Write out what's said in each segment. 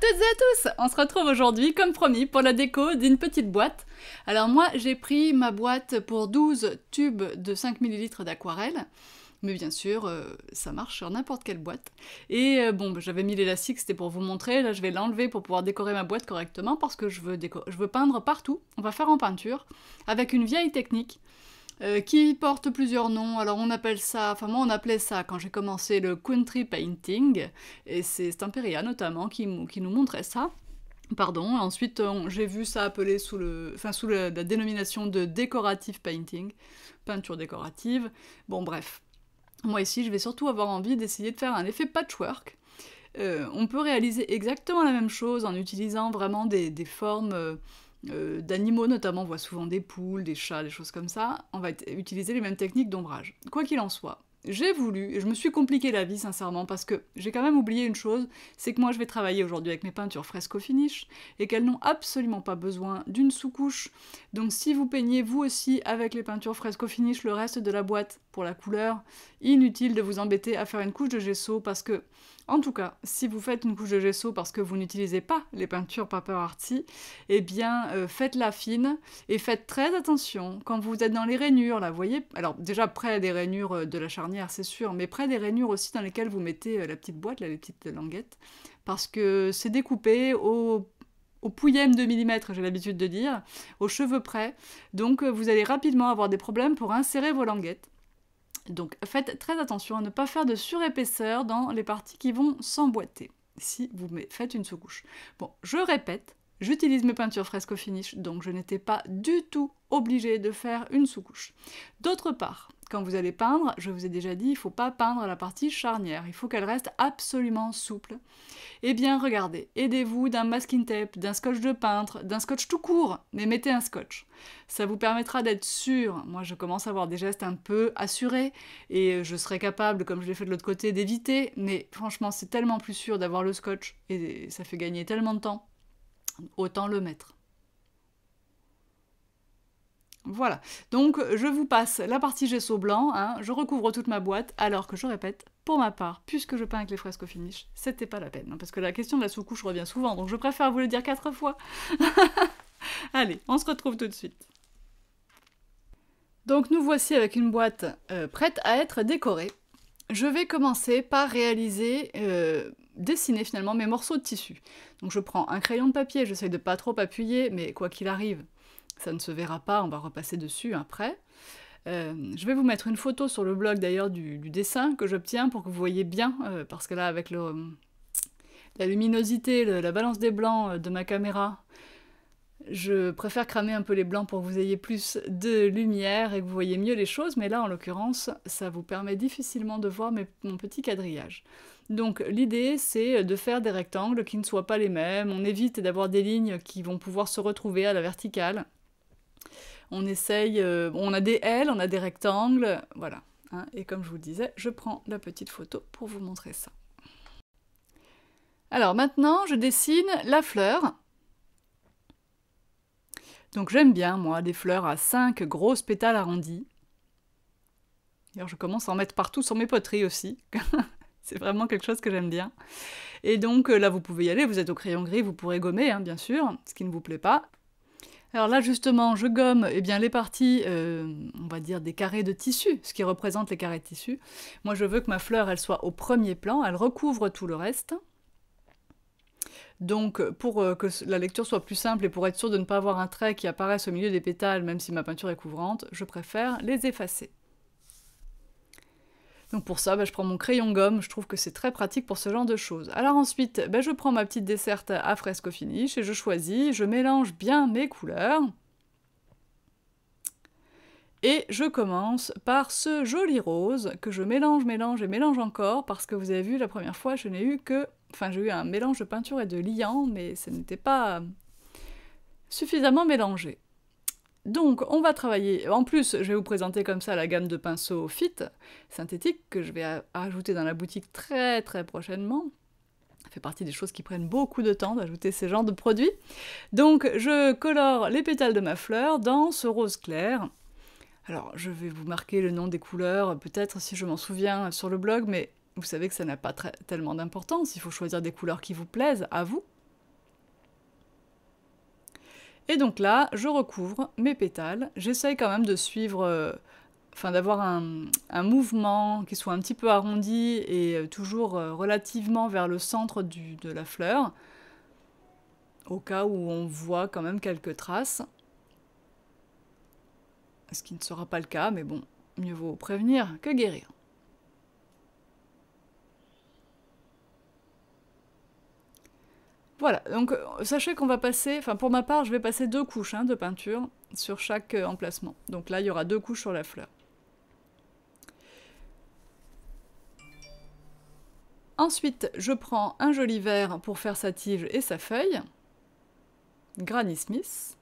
toutes et à tous On se retrouve aujourd'hui, comme promis, pour la déco d'une petite boîte. Alors moi, j'ai pris ma boîte pour 12 tubes de 5 ml d'aquarelle. Mais bien sûr, euh, ça marche sur n'importe quelle boîte. Et euh, bon, bah, j'avais mis l'élastique, c'était pour vous montrer. Là, je vais l'enlever pour pouvoir décorer ma boîte correctement parce que je veux, je veux peindre partout. On va faire en peinture avec une vieille technique euh, qui porte plusieurs noms. Alors on appelle ça, enfin moi on appelait ça quand j'ai commencé le country painting, et c'est Stamperia notamment qui, nous montrait ça. Pardon, ensuite j'ai vu ça appelé sous, le, enfin, sous la dénomination de décorative painting, peinture décorative. Bon bref, moi ici je vais surtout avoir envie d'essayer de faire un effet patchwork. Euh, on peut réaliser exactement la même chose en utilisant vraiment des formes euh, euh, d'animaux notamment, on voit souvent des poules, des chats, des choses comme ça, on va utiliser les mêmes techniques d'ombrage. Quoi qu'il en soit, j'ai voulu, et je me suis compliqué la vie sincèrement, parce que j'ai quand même oublié une chose, c'est que moi je vais travailler aujourd'hui avec mes peintures fresco finish, et qu'elles n'ont absolument pas besoin d'une sous-couche. Donc si vous peignez vous aussi avec les peintures fresco finish le reste de la boîte pour la couleur, inutile de vous embêter à faire une couche de gesso, parce que en tout cas, si vous faites une couche de gesso parce que vous n'utilisez pas les peintures Paper Arty, eh bien euh, faites-la fine et faites très attention quand vous êtes dans les rainures, là, voyez Alors déjà près des rainures euh, de la charnière, c'est sûr, mais près des rainures aussi dans lesquelles vous mettez euh, la petite boîte, la les petites languettes, parce que c'est découpé au au de millimètres, j'ai l'habitude de dire, aux cheveux près. Donc vous allez rapidement avoir des problèmes pour insérer vos languettes. Donc faites très attention à ne pas faire de surépaisseur dans les parties qui vont s'emboîter si vous faites une sous-couche. Bon, je répète, j'utilise mes peintures fresco finish, donc je n'étais pas du tout obligée de faire une sous-couche. D'autre part, quand vous allez peindre, je vous ai déjà dit, il ne faut pas peindre la partie charnière, il faut qu'elle reste absolument souple. Eh bien, regardez, aidez-vous d'un masking tape, d'un scotch de peintre, d'un scotch tout court, mais mettez un scotch. Ça vous permettra d'être sûr. Moi, je commence à avoir des gestes un peu assurés et je serai capable, comme je l'ai fait de l'autre côté, d'éviter, mais franchement, c'est tellement plus sûr d'avoir le scotch et ça fait gagner tellement de temps. Autant le mettre. Voilà, donc je vous passe la partie gesso blanc, hein. je recouvre toute ma boîte, alors que je répète, pour ma part, puisque je peins avec les fresques au finish, c'était pas la peine, hein, parce que la question de la sous-couche revient souvent, donc je préfère vous le dire quatre fois. Allez, on se retrouve tout de suite. Donc nous voici avec une boîte euh, prête à être décorée. Je vais commencer par réaliser, euh, dessiner finalement mes morceaux de tissu. Donc je prends un crayon de papier, j'essaye de pas trop appuyer, mais quoi qu'il arrive, ça ne se verra pas, on va repasser dessus après. Euh, je vais vous mettre une photo sur le blog d'ailleurs du, dessin que j'obtiens pour que vous voyez bien, euh, parce que là avec la luminosité, la balance des blancs euh, de ma caméra, je préfère cramer un peu les blancs pour que vous ayez plus de lumière et que vous voyez mieux les choses, mais là en l'occurrence ça vous permet difficilement de voir mon petit quadrillage. Donc l'idée c'est de faire des rectangles qui ne soient pas les mêmes, on évite d'avoir des lignes qui vont pouvoir se retrouver à la verticale. On essaye, euh, on a des L, on a des rectangles, voilà. Hein. et comme je vous le disais, je prends la petite photo pour vous montrer ça. Alors maintenant, je dessine la fleur. Donc j'aime bien, moi, des fleurs à 5 grosses pétales arrondies. D'ailleurs, je commence à en mettre partout sur mes poteries aussi. C'est vraiment quelque chose que j'aime bien. Et donc euh, là, vous pouvez y aller, vous êtes au crayon gris, vous pourrez gommer, hein, bien sûr, ce qui ne vous plaît pas. Alors là, justement, je gomme eh bien, les parties, euh, on va dire, des carrés de tissu, ce qui représente les carrés de tissu. Moi, je veux que ma fleur, elle soit au premier plan, elle recouvre tout le reste. Donc, pour euh, que la lecture soit plus simple et pour être sûr de ne pas avoir un trait qui apparaisse au milieu des pétales, même si ma peinture est couvrante, je préfère les effacer. Donc pour ça, bah, je prends mon crayon gomme, je trouve que c'est très pratique pour ce genre de choses. Alors ensuite, bah, je prends ma petite desserte à fresco finish et je choisis, je mélange bien mes couleurs. Et je commence par ce joli rose que je mélange, mélange et mélange encore parce que vous avez vu la première fois, je n'ai eu que... Enfin, j'ai eu un mélange de peinture et de liant, mais ce n'était pas suffisamment mélangé. Donc, on va travailler. En plus, je vais vous présenter comme ça la gamme de pinceaux fit synthétiques que je vais ajouter dans la boutique très très prochainement. Ça fait partie des choses qui prennent beaucoup de temps d'ajouter ces genres de produits. Donc, je colore les pétales de ma fleur dans ce rose clair. Alors, je vais vous marquer le nom des couleurs, peut-être si je m'en souviens sur le blog, mais vous savez que ça n'a pas tellement d'importance. Il faut choisir des couleurs qui vous plaisent à vous et donc là, je recouvre mes pétales. J'essaye quand même de suivre, euh, enfin d'avoir un, mouvement qui soit un petit peu arrondi et euh, toujours euh, relativement vers le centre de la fleur, au cas où on voit quand même quelques traces. Ce qui ne sera pas le cas, mais bon, mieux vaut prévenir que guérir. Voilà, donc euh, sachez qu'on va passer, enfin pour ma part, je vais passer deux couches hein, de peinture sur chaque euh, emplacement. Donc là, il y aura deux couches sur la fleur. Ensuite, je prends un joli vert pour faire sa tige et sa feuille. Granny Smith.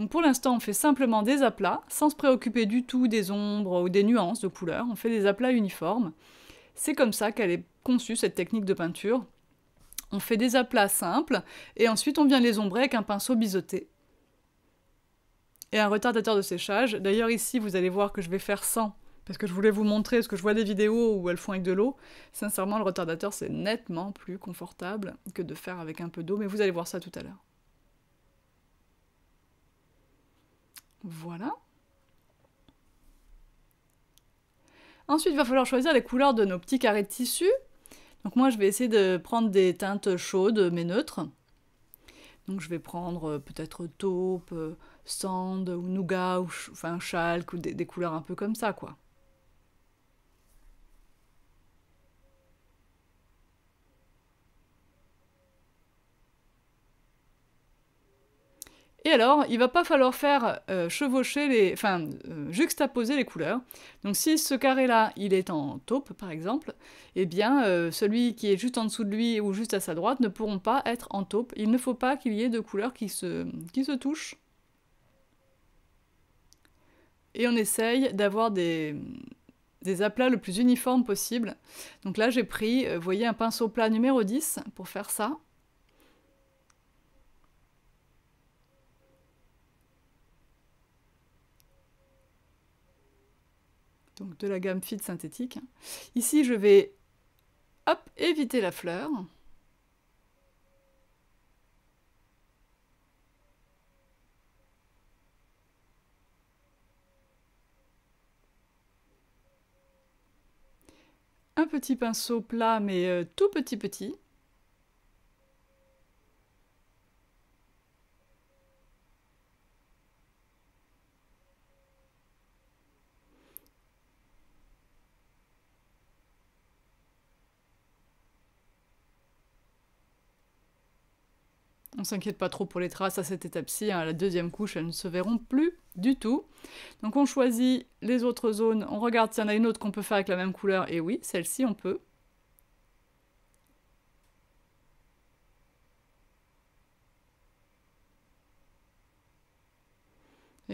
Donc pour l'instant, on fait simplement des aplats, sans se préoccuper du tout des ombres ou des nuances de couleurs. On fait des aplats uniformes. C'est comme ça qu'elle est conçue, cette technique de peinture. On fait des aplats simples, et ensuite on vient les ombrer avec un pinceau biseauté. Et un retardateur de séchage. D'ailleurs ici, vous allez voir que je vais faire sans parce que je voulais vous montrer, ce que je vois des vidéos où elles font avec de l'eau. Sincèrement, le retardateur, c'est nettement plus confortable que de faire avec un peu d'eau, mais vous allez voir ça tout à l'heure. Voilà. Ensuite, il va falloir choisir les couleurs de nos petits carrés de tissu. Donc moi, je vais essayer de prendre des teintes chaudes mais neutres. Donc je vais prendre euh, peut-être taupe, euh, sand ou nougat, ou enfin chalk, ou des couleurs un peu comme ça, quoi. Et alors, il va pas falloir faire euh, chevaucher les, enfin, euh, juxtaposer les couleurs. Donc si ce carré-là, il est en taupe, par exemple, eh bien, euh, celui qui est juste en dessous de lui ou juste à sa droite ne pourront pas être en taupe. Il ne faut pas qu'il y ait de couleurs qui se, qui se touchent. Et on essaye d'avoir des, des aplats le plus uniformes possible. Donc là, j'ai pris, voyez, un pinceau plat numéro 10 pour faire ça. de la gamme Fit synthétique. Ici, je vais éviter la fleur. Un petit pinceau plat, mais euh, tout petit petit. on s'inquiète pas trop pour les traces à cette étape-ci, hein. la deuxième couche, elles ne se verront plus du tout. Donc on choisit les autres zones, on regarde s'il y en a une autre qu'on peut faire avec la même couleur, et oui, celle-ci on peut.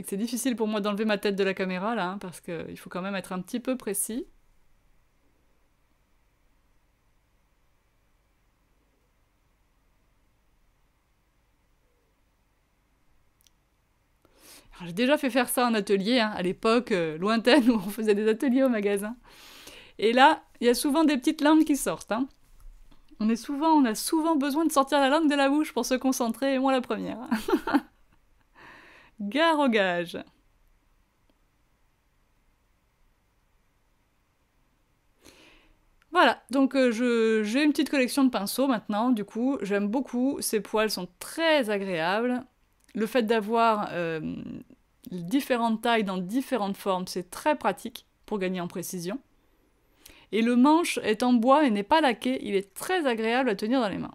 c'est difficile pour moi d'enlever ma tête de la caméra là, hein, parce qu'il faut quand même être un petit peu précis. J'ai déjà fait faire ça en atelier, hein, à l'époque euh, lointaine où on faisait des ateliers au magasin. Et là, il y a souvent des petites langues qui sortent. Hein. On, est souvent, on a souvent besoin de sortir la langue de la bouche pour se concentrer, et moi la première. Gare Voilà, donc euh, j'ai une petite collection de pinceaux maintenant, du coup j'aime beaucoup, ces poils sont très agréables, le fait d'avoir euh, différentes tailles dans différentes formes, c'est très pratique pour gagner en précision. Et le manche est en bois et n'est pas laqué, il est très agréable à tenir dans les mains.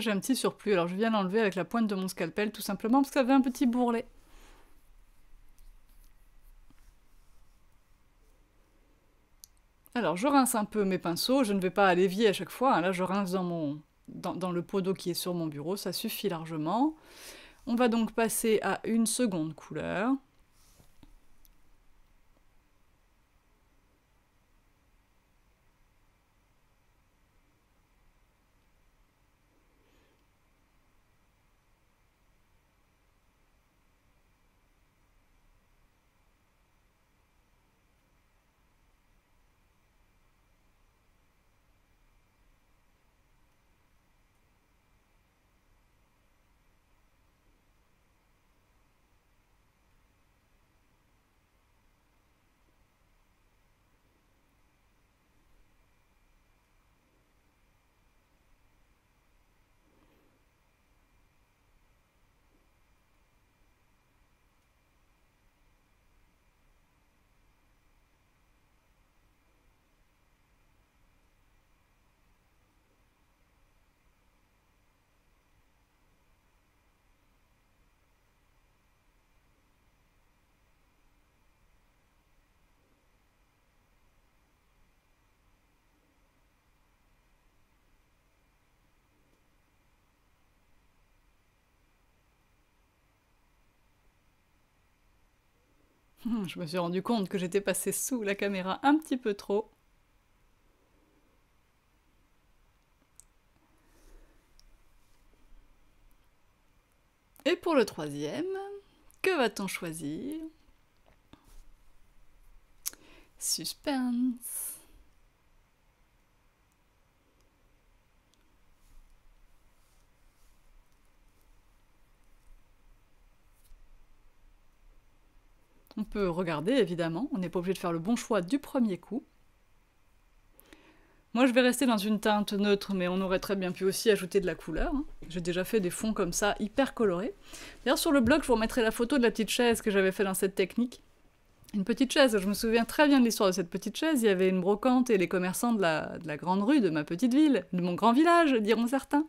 j'ai un petit surplus, alors je viens l'enlever avec la pointe de mon scalpel tout simplement parce qu'il avait un petit bourrelet. Alors je rince un peu mes pinceaux, je ne vais pas à l'évier à chaque fois, hein, là je rince dans, mon, dans le pot d'eau qui est sur mon bureau, ça suffit largement. On va donc passer à une seconde couleur. Hmm, je me suis rendu compte que j'étais passé sous la caméra un petit peu trop. Et pour le troisième, que va-t-on choisir Suspense On peut regarder, évidemment, on n'est pas obligé de faire le bon choix du premier coup. Moi, je vais rester dans une teinte neutre, mais on aurait très bien pu aussi ajouter de la couleur. Hein. J'ai déjà fait des fonds comme ça, hyper colorés. D'ailleurs, sur le blog, je vous remettrai la photo de la petite chaise que j'avais fait dans cette technique une petite chaise. Je me souviens très bien de l'histoire de cette petite chaise. Il y avait une brocante et les commerçants de la, grande rue de ma petite ville, de mon grand village, diront certains.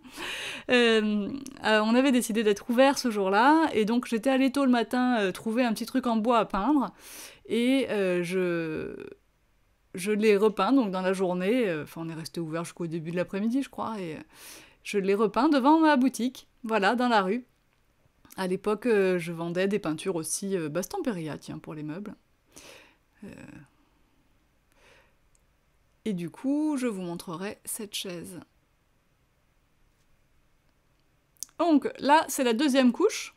Euh, euh, on avait décidé d'être ouvert ce jour-là, et donc j'étais allée tôt le matin euh, trouver un petit truc en bois à peindre, et je je l'ai repeint donc dans la journée. Enfin, on est resté ouvert jusqu'au début de l'après-midi, je crois, et je l'ai repeint devant ma boutique, voilà, dans la rue. À l'époque, je vendais des peintures aussi péria, tiens, pour les meubles. Euh. Et du coup, je vous montrerai cette chaise. Donc là, c'est la deuxième couche.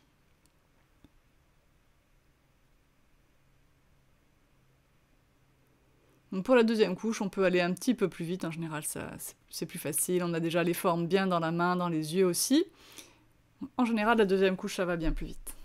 pour la deuxième couche, on peut aller un petit peu plus vite. En général, c'est plus facile. On a déjà les formes bien dans la main, dans les yeux aussi. En général, la deuxième couche, ça va bien plus vite.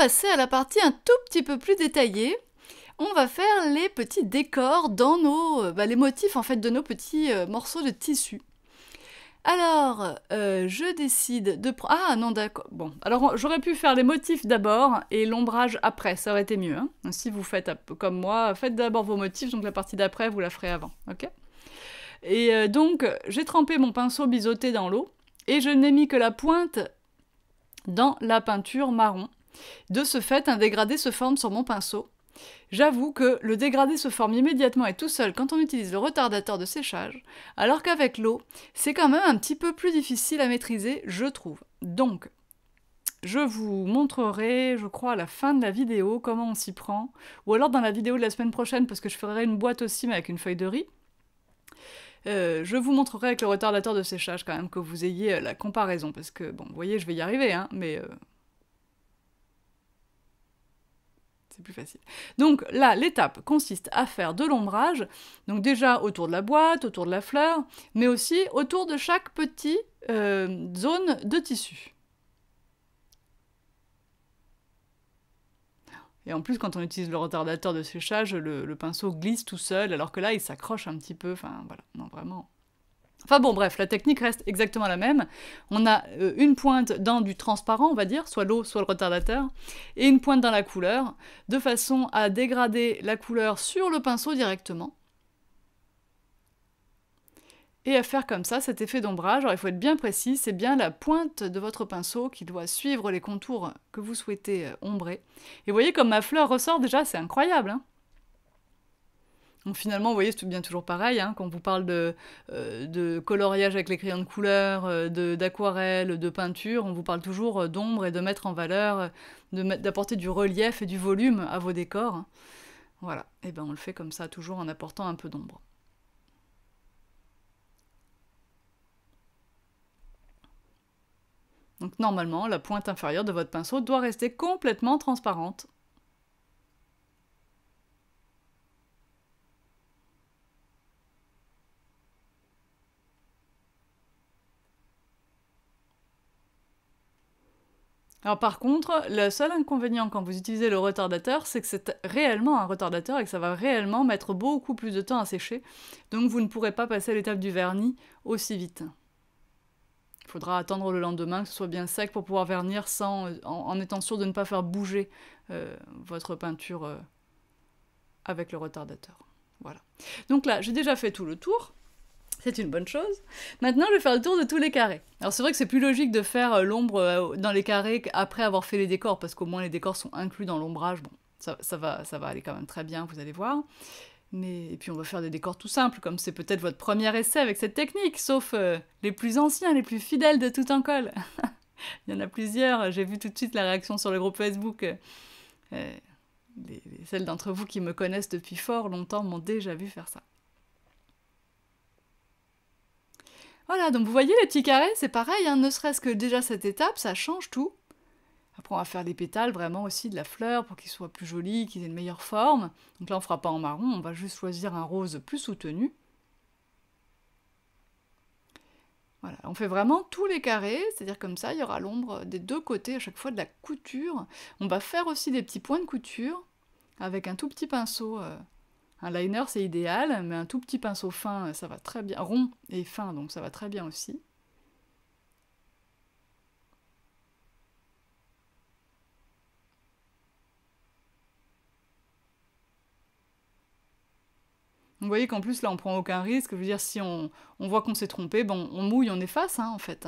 passer à la partie un tout petit peu plus détaillée. On va faire les petits décors dans nos, euh, bah, les motifs en fait de nos petits euh, morceaux de tissu. Alors, euh, je décide de prendre... Ah non, d'accord. Bon, alors j'aurais pu faire les motifs d'abord et l'ombrage après, ça aurait été mieux. Hein. si vous faites comme moi, faites d'abord vos motifs, donc la partie d'après, vous la ferez avant, ok Et donc, j'ai trempé mon pinceau biseauté dans l'eau et je n'ai mis que la pointe dans la peinture marron. De ce fait, un dégradé se forme sur mon pinceau. J'avoue que le dégradé se forme immédiatement et tout seul quand on utilise le retardateur de séchage, alors qu'avec l'eau, c'est quand même un petit peu plus difficile à maîtriser, je trouve. Donc, je vous montrerai, je crois, à la fin de la vidéo comment on s'y prend, ou alors dans la vidéo de la semaine prochaine, parce que je ferai une boîte aussi, mais avec une feuille de riz. Euh, je vous montrerai avec le retardateur de séchage quand même que vous ayez euh, la comparaison, parce que, bon, vous voyez, je vais y arriver, hein, mais euh, plus facile. Donc là, l'étape consiste à faire de l'ombrage, donc déjà autour de la boîte, autour de la fleur, mais aussi autour de chaque petite euh, zone de tissu. Et en plus, quand on utilise le retardateur de séchage, le pinceau glisse tout seul, alors que là, il s'accroche un petit peu. Enfin, voilà, non, vraiment, Enfin bon, bref, la technique reste exactement la même. On a euh, une pointe dans du transparent, on va dire, soit l'eau, soit le retardateur, et une pointe dans la couleur, de façon à dégrader la couleur sur le pinceau directement. Et à faire comme ça cet effet d'ombrage, alors il faut être bien précis, c'est bien la pointe de votre pinceau qui doit suivre les contours que vous souhaitez euh, ombrer. Et vous voyez comme ma fleur ressort déjà, c'est incroyable hein finalement, vous voyez, c'est bien toujours pareil. Hein, quand on vous parle euh, de, coloriage avec les crayons de couleur, euh, d'aquarelle, de, de, peinture, on vous parle toujours euh, d'ombre et de mettre en valeur, d'apporter du relief et du volume à vos décors. Voilà, et eh bien on le fait comme ça, toujours en apportant un peu d'ombre. Donc normalement, la pointe inférieure de votre pinceau doit rester complètement transparente. par contre, le seul inconvénient quand vous utilisez le retardateur, c'est que c'est réellement un retardateur et que ça va réellement mettre beaucoup plus de temps à sécher. Donc vous ne pourrez pas passer à l'étape du vernis aussi vite. Il faudra attendre le lendemain que ce soit bien sec pour pouvoir vernir euh, en, étant sûr de ne pas faire bouger euh, votre peinture euh, avec le retardateur. Voilà. Donc là, j'ai déjà fait tout le tour c'est une bonne chose. Maintenant, je vais faire le tour de tous les carrés. Alors c'est vrai que c'est plus logique de faire euh, l'ombre euh, dans les carrés après avoir fait les décors, parce qu'au moins les décors sont inclus dans l'ombrage. Bon, ça, va, ça va aller quand même très bien, vous allez voir. Mais, et puis on va faire des décors tout simples, comme c'est peut-être votre premier essai avec cette technique, sauf euh, les plus anciens, les plus fidèles de tout en col. Il y en a plusieurs, j'ai vu tout de suite la réaction sur le groupe Facebook. celles d'entre vous qui me connaissent depuis fort longtemps m'ont déjà vu faire ça. Voilà, donc vous voyez les petits carrés, c'est pareil, hein, ne serait-ce que déjà cette étape, ça change tout. Après, on va faire des pétales vraiment aussi de la fleur pour qu'ils soient plus jolis, qu'ils aient une meilleure forme. Donc là, on ne fera pas en marron, on va juste choisir un rose plus soutenu. Voilà, on fait vraiment tous les carrés, c'est-à-dire comme ça, il y aura l'ombre des deux côtés à chaque fois de la couture. On va faire aussi des petits points de couture avec un tout petit pinceau euh, un liner, c'est idéal, mais un tout petit pinceau fin, ça va très bien. Rond et fin, donc ça va très bien aussi. Vous voyez qu'en plus, là, on prend aucun risque. Je veux dire, si on, voit qu'on s'est trompé, bon, on mouille, on efface, hein, en fait.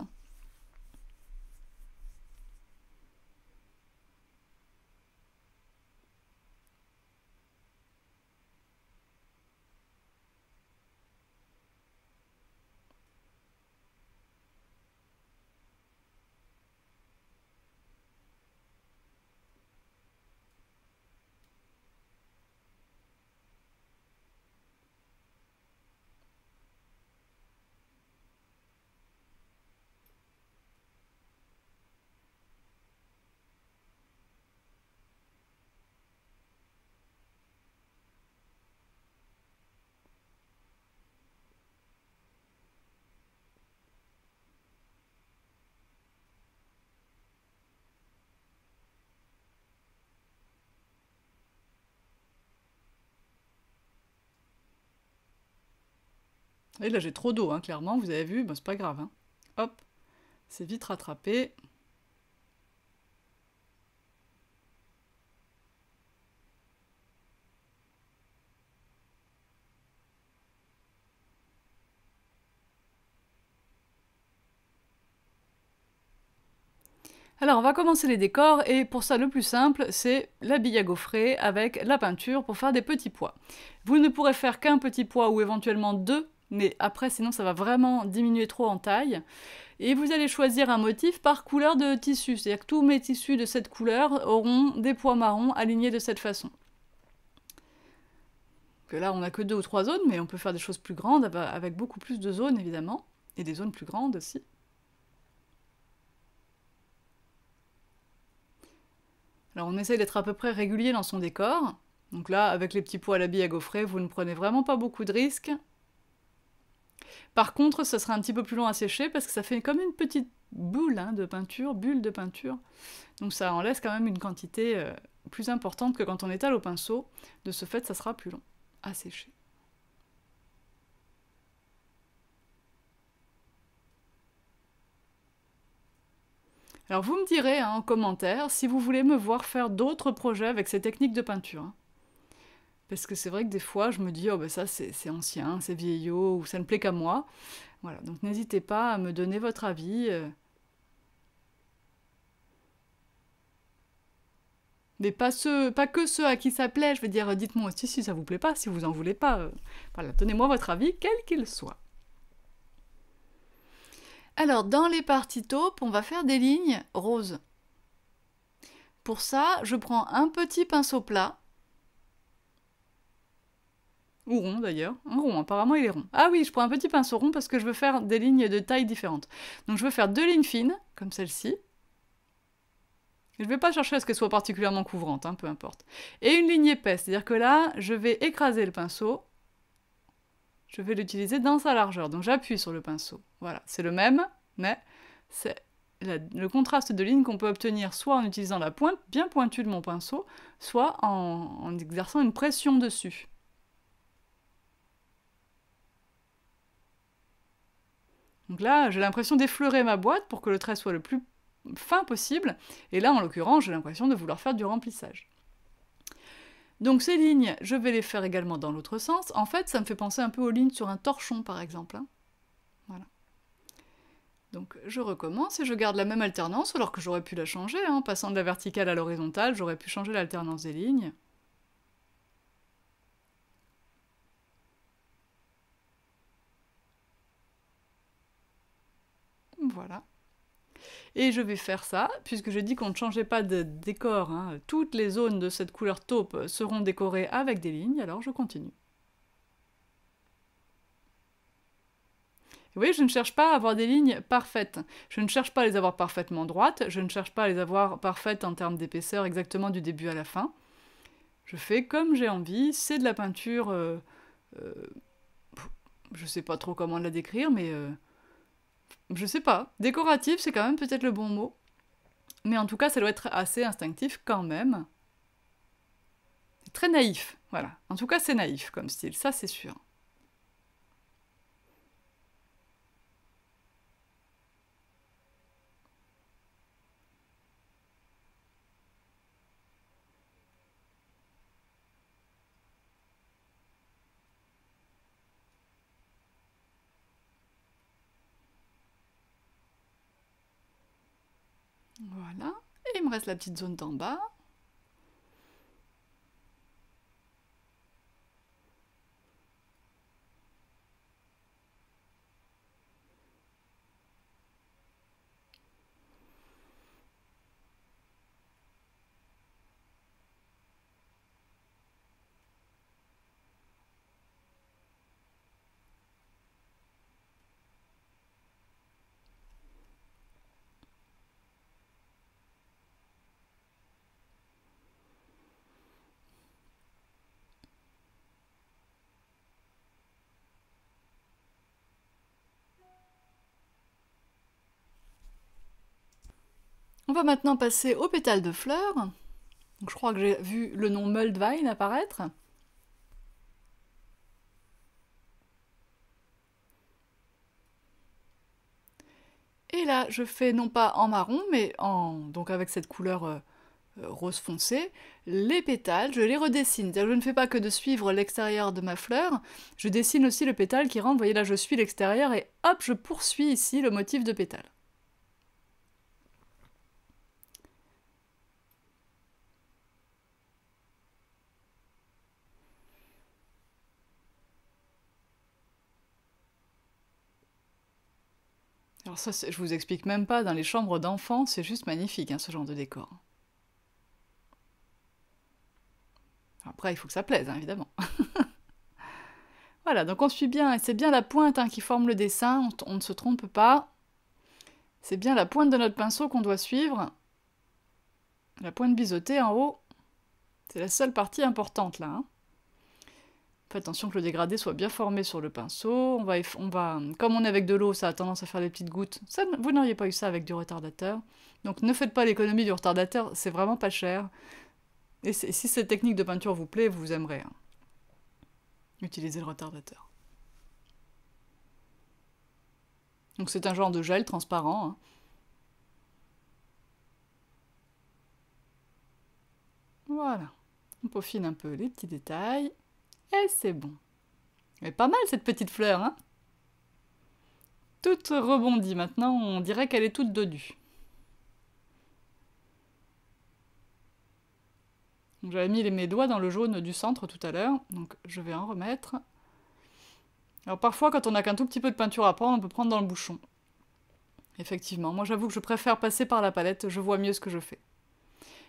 Et là, j'ai trop d'eau, hein, clairement, vous avez vu, bah, c'est pas grave. Hein. Hop, c'est vite rattrapé. Alors on va commencer les décors et pour ça le plus simple c'est bille à gaufrer avec la peinture pour faire des petits pois. Vous ne pourrez faire qu'un petit pois ou éventuellement deux mais après sinon ça va vraiment diminuer trop en taille. Et vous allez choisir un motif par couleur de tissu, c'est-à-dire que tous mes tissus de cette couleur auront des poids marrons alignés de cette façon. Que là on n'a que deux ou trois zones, mais on peut faire des choses plus grandes avec beaucoup plus de zones évidemment, et des zones plus grandes aussi. Alors on essaye d'être à peu près régulier dans son décor. Donc là, avec les petits pois à la bille à gaufrer, vous ne prenez vraiment pas beaucoup de risques. Par contre, ça sera un petit peu plus long à sécher parce que ça fait comme une petite boule hein, de peinture, bulle de peinture. Donc ça en laisse quand même une quantité euh, plus importante que quand on étale au pinceau. De ce fait, ça sera plus long à sécher. Alors vous me direz hein, en commentaire si vous voulez me voir faire d'autres projets avec ces techniques de peinture. Hein. Parce que c'est vrai que des fois, je me dis, oh bah, ça c'est ancien, c'est vieillot, ou ça ne plaît qu'à moi. Voilà, donc n'hésitez pas à me donner votre avis. Euh. Mais pas, ceux, pas que ceux à qui ça plaît, je veux dire, dites-moi aussi si ça vous plaît pas, si vous en voulez pas. Euh. Voilà, donnez-moi votre avis, quel qu'il soit. Alors, dans les parties taupes, on va faire des lignes roses. Pour ça, je prends un petit pinceau plat ou rond d'ailleurs. Un rond, apparemment il est rond. Ah oui, je prends un petit pinceau rond parce que je veux faire des lignes de taille différentes. Donc je veux faire deux lignes fines, comme celle-ci. Je ne vais pas chercher à ce qu'elle soit particulièrement couvrante, hein, peu importe. Et une ligne épaisse, c'est-à-dire que là, je vais écraser le pinceau. Je vais l'utiliser dans sa largeur. Donc j'appuie sur le pinceau. Voilà, c'est le même, mais c'est le contraste de lignes qu'on peut obtenir soit en utilisant la pointe bien pointue de mon pinceau, soit en exerçant une pression dessus. Donc là, j'ai l'impression d'effleurer ma boîte pour que le trait soit le plus fin possible, et là, en l'occurrence, j'ai l'impression de vouloir faire du remplissage. Donc ces lignes, je vais les faire également dans l'autre sens. En fait, ça me fait penser un peu aux lignes sur un torchon, par exemple. Hein. Voilà. Donc je recommence et je garde la même alternance, alors que j'aurais pu la changer. En hein. passant de la verticale à l'horizontale, j'aurais pu changer l'alternance des lignes. voilà. Et je vais faire ça, puisque j'ai dit qu'on ne changeait pas de décor. Hein. Toutes les zones de cette couleur taupe seront décorées avec des lignes, alors je continue. Vous voyez, je ne cherche pas à avoir des lignes parfaites. Je ne cherche pas à les avoir parfaitement droites. Je ne cherche pas à les avoir parfaites en termes d'épaisseur exactement du début à la fin. Je fais comme j'ai envie. C'est de la peinture... Euh, euh, je ne sais pas trop comment la décrire, mais... Euh, je sais pas. Décoratif, c'est quand même peut-être le bon mot. Mais en tout cas, ça doit être assez instinctif quand même. Très naïf, voilà. En tout cas, c'est naïf comme style, ça c'est sûr. Voilà. Et il me reste la petite zone d'en bas. On va maintenant passer au pétales de fleurs. je crois que j'ai vu le nom Muldvine apparaître. Et là, je fais non pas en marron, mais en donc avec cette couleur euh, euh, rose foncé, les pétales, je les redessine. Je ne fais pas que de suivre l'extérieur de ma fleur, je dessine aussi le pétale qui rentre. Vous voyez là, je suis l'extérieur et hop, je poursuis ici le motif de pétale. Alors ça, je vous explique même pas, dans les chambres d'enfants, c'est juste magnifique, hein, ce genre de décor. Après, il faut que ça plaise, hein, évidemment. voilà, donc on suit bien, et c'est bien la pointe hein, qui forme le dessin, on, ne se trompe pas. C'est bien la pointe de notre pinceau qu'on doit suivre. La pointe biseautée en haut, c'est la seule partie importante là. Faites attention que le dégradé soit bien formé sur le pinceau. On va, comme on est avec de l'eau, ça a tendance à faire des petites gouttes. vous n'auriez pas eu ça avec du retardateur. Donc ne faites pas l'économie du retardateur, c'est vraiment pas cher. Et si cette technique de peinture vous plaît, vous aimerez. Hein. utiliser le retardateur. Donc c'est un genre de gel transparent. Hein. Voilà. On peaufine un peu les petits détails. Et eh, c'est bon. Mais pas mal cette petite fleur, hein Toute rebondie maintenant, on dirait qu'elle est toute dodue. J'avais mis mes doigts dans le jaune du centre tout à l'heure, donc je vais en remettre. Alors parfois, quand on n'a qu'un tout petit peu de peinture à prendre, on peut prendre dans le bouchon. Effectivement, moi j'avoue que je préfère passer par la palette, je vois mieux ce que je fais.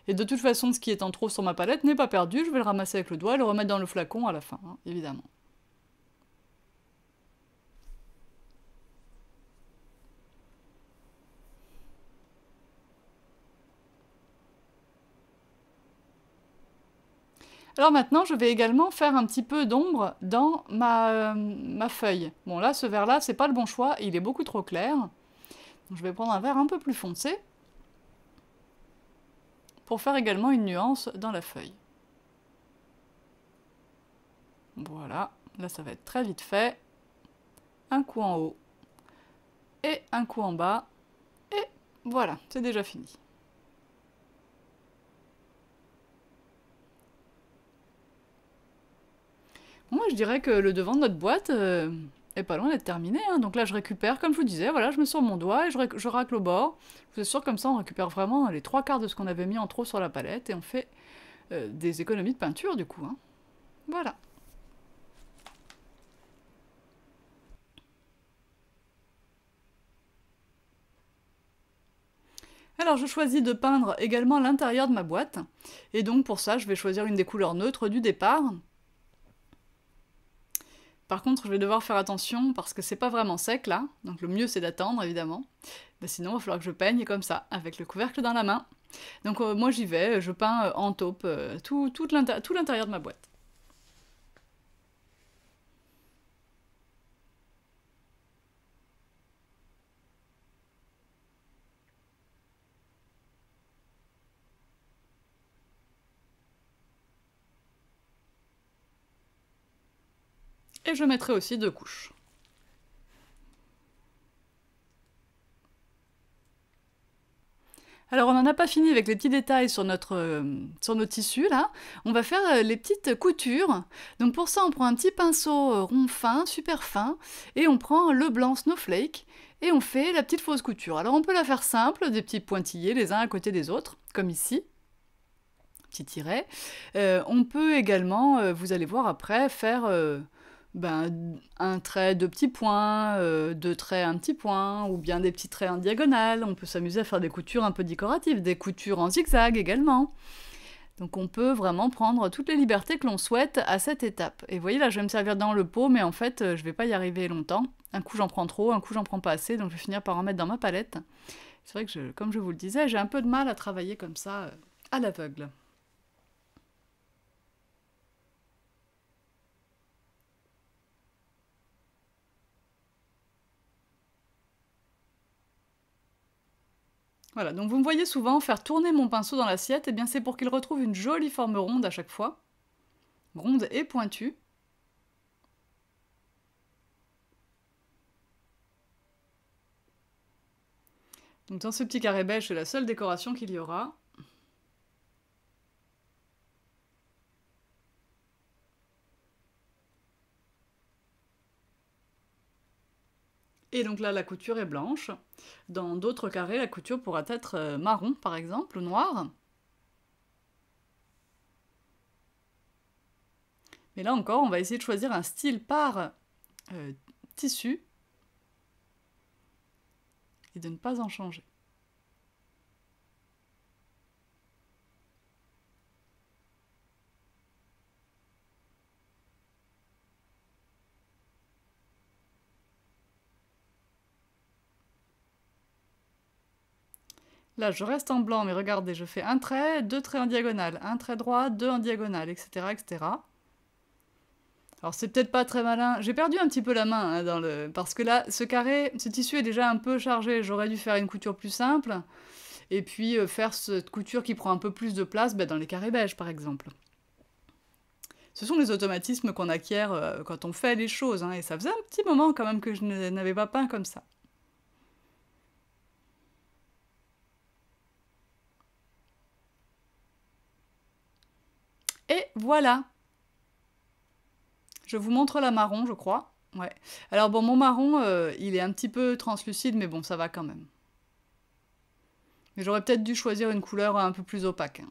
Et de toute façon, ce qui est en trop sur ma palette n'est pas perdu, je vais le ramasser avec le doigt et le remettre dans le flacon à la fin, hein, évidemment. Alors maintenant, je vais également faire un petit peu d'ombre dans ma, euh, feuille. Bon là, ce verre là c'est pas le bon choix, il est beaucoup trop clair. je vais prendre un verre un peu plus foncé pour faire également une nuance dans la feuille. Voilà, là ça va être très vite fait. Un coup en haut et un coup en bas. Et voilà, c'est déjà fini. Moi je dirais que le devant de notre boîte... Euh, et pas loin d'être terminé, hein. Donc là, je récupère, comme je vous disais, voilà, je me sors mon doigt et je, racle au bord. Je vous assure, comme ça, on récupère vraiment les trois quarts de ce qu'on avait mis en trop sur la palette et on fait euh, des économies de peinture, du coup. Hein. Voilà. Alors je choisis de peindre également l'intérieur de ma boîte, et donc pour ça je vais choisir une des couleurs neutres du départ, par contre, je vais devoir faire attention parce que c'est pas vraiment sec là, donc le mieux c'est d'attendre évidemment. sinon, il va falloir que je peigne comme ça, avec le couvercle dans la main. Donc euh, moi j'y vais, je peins euh, en taupe euh, tout l'intérieur de ma boîte. je mettrai aussi deux couches. Alors on n'en a pas fini avec les petits détails sur, notre, euh, sur nos tissus là. On va faire euh, les petites coutures. Donc pour ça on prend un petit pinceau euh, rond fin, super fin, et on prend le blanc snowflake et on fait la petite fausse couture. Alors on peut la faire simple, des petits pointillés les uns à côté des autres, comme ici. Petit tiret. on peut également, vous allez voir après, faire ben, un trait de petits points, euh, deux traits un petit point, ou bien des petits traits en diagonale. On peut s'amuser à faire des coutures un peu décoratives, des coutures en zigzag également. Donc on peut vraiment prendre toutes les libertés que l'on souhaite à cette étape. Et vous voyez là, je vais me servir dans le pot, mais en fait, euh, je vais pas y arriver longtemps. Un coup j'en prends trop, un coup j'en prends pas assez, donc je vais finir par en mettre dans ma palette. C'est vrai que, comme je vous le disais, j'ai un peu de mal à travailler comme ça, euh, à l'aveugle. Voilà, donc vous me voyez souvent faire tourner mon pinceau dans l'assiette, et eh bien c'est pour qu'il retrouve une jolie forme ronde à chaque fois, ronde et pointue. Donc dans ce petit carré beige, c'est la seule décoration qu'il y aura. Et donc là, la couture est blanche. Dans d'autres carrés, la couture pourra être euh, marron, par exemple, ou noire. Mais là encore, on va essayer de choisir un style par euh, tissu et de ne pas en changer. je reste en blanc, mais regardez, je fais un trait, deux traits en diagonale, un trait droit, deux en diagonale, etc. etc. Alors c'est peut-être pas très malin. J'ai perdu un petit peu la main hein, dans le... parce que là, ce carré, ce tissu est déjà un peu chargé. J'aurais dû faire une couture plus simple et puis euh, faire cette couture qui prend un peu plus de place ben, dans les carrés beiges par exemple. Ce sont les automatismes qu'on acquiert euh, quand on fait les choses hein, et ça faisait un petit moment quand même que je n'avais pas peint comme ça. Et voilà. Je vous montre la marron, je crois. Ouais. Alors bon, mon marron, euh, il est un petit peu translucide, mais bon, ça va quand même. Mais j'aurais peut-être dû choisir une couleur un peu plus opaque. Hein.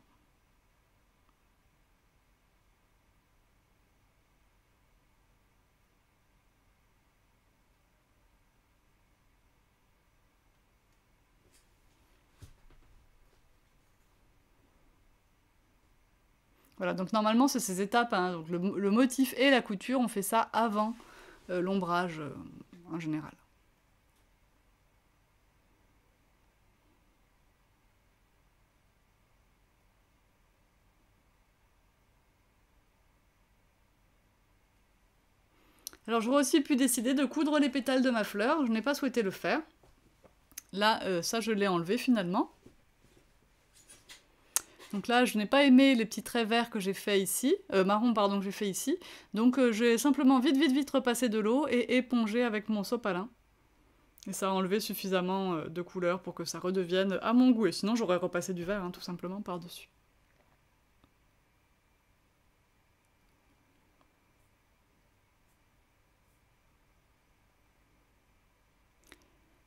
Voilà, donc normalement, c'est ces étapes. Hein. le, motif et la couture, on fait ça avant euh, l'ombrage euh, en général. Alors j'aurais aussi pu décider de coudre les pétales de ma fleur, je n'ai pas souhaité le faire. Là, euh, ça je l'ai enlevé finalement. Donc là, je n'ai pas aimé les petits traits verts que j'ai fait ici, euh, marron pardon que j'ai fait ici. Donc euh, j'ai simplement vite vite vite repassé de l'eau et épongé avec mon sopalin. Et ça a enlevé suffisamment euh, de couleur pour que ça redevienne à mon goût. Et sinon, j'aurais repassé du vert hein, tout simplement par-dessus.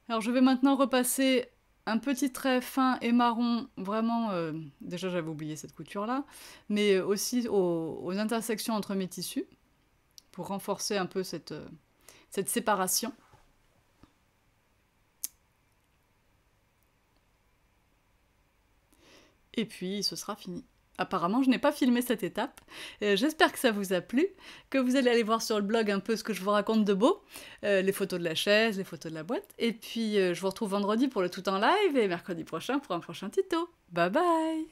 Alors je vais maintenant repasser un petit trait fin et marron, vraiment, euh, déjà j'avais oublié cette couture-là, mais aussi aux, intersections entre mes tissus, pour renforcer un peu cette, euh, cette séparation. Et puis ce sera fini. Apparemment, je n'ai pas filmé cette étape. Euh, j'espère que ça vous a plu, que vous allez aller voir sur le blog un peu ce que je vous raconte de beau, euh, les photos de la chaise, les photos de la boîte. Et puis, euh, je vous retrouve vendredi pour le tout en live et mercredi prochain pour un prochain tuto. Bye bye